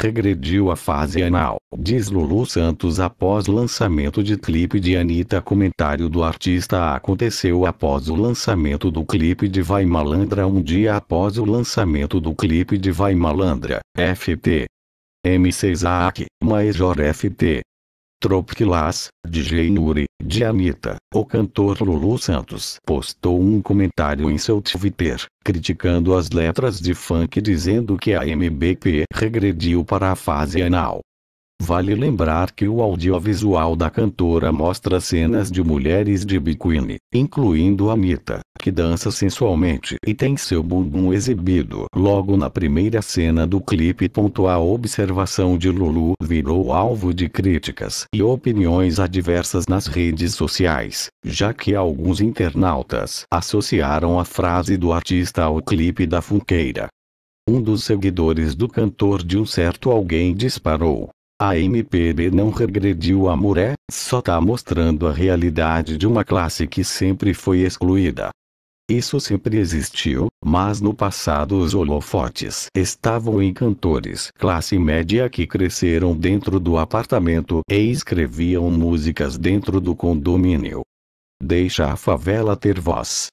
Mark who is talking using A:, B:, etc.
A: regrediu à fase anal, diz Lulu Santos após lançamento de clipe de Anitta. Comentário do artista aconteceu após o lançamento do clipe de Vai Malandra um dia após o lançamento do clipe de Vai Malandra, FT. m 6 aak Major FT, Tropquilas, DJ Nuri, de Anitta, o cantor Lulu Santos postou um comentário em seu Twitter, criticando as letras de funk dizendo que a MBP regrediu para a fase anal. Vale lembrar que o audiovisual da cantora mostra cenas de mulheres de biquíni, incluindo a Mita, que dança sensualmente e tem seu bumbum exibido logo na primeira cena do clipe. A observação de Lulu virou alvo de críticas e opiniões adversas nas redes sociais, já que alguns internautas associaram a frase do artista ao clipe da Funkeira. Um dos seguidores do cantor de um certo alguém disparou. A MPB não regrediu a Muré, só tá mostrando a realidade de uma classe que sempre foi excluída. Isso sempre existiu, mas no passado os holofotes estavam em cantores classe média que cresceram dentro do apartamento e escreviam músicas dentro do condomínio. Deixa a favela ter voz.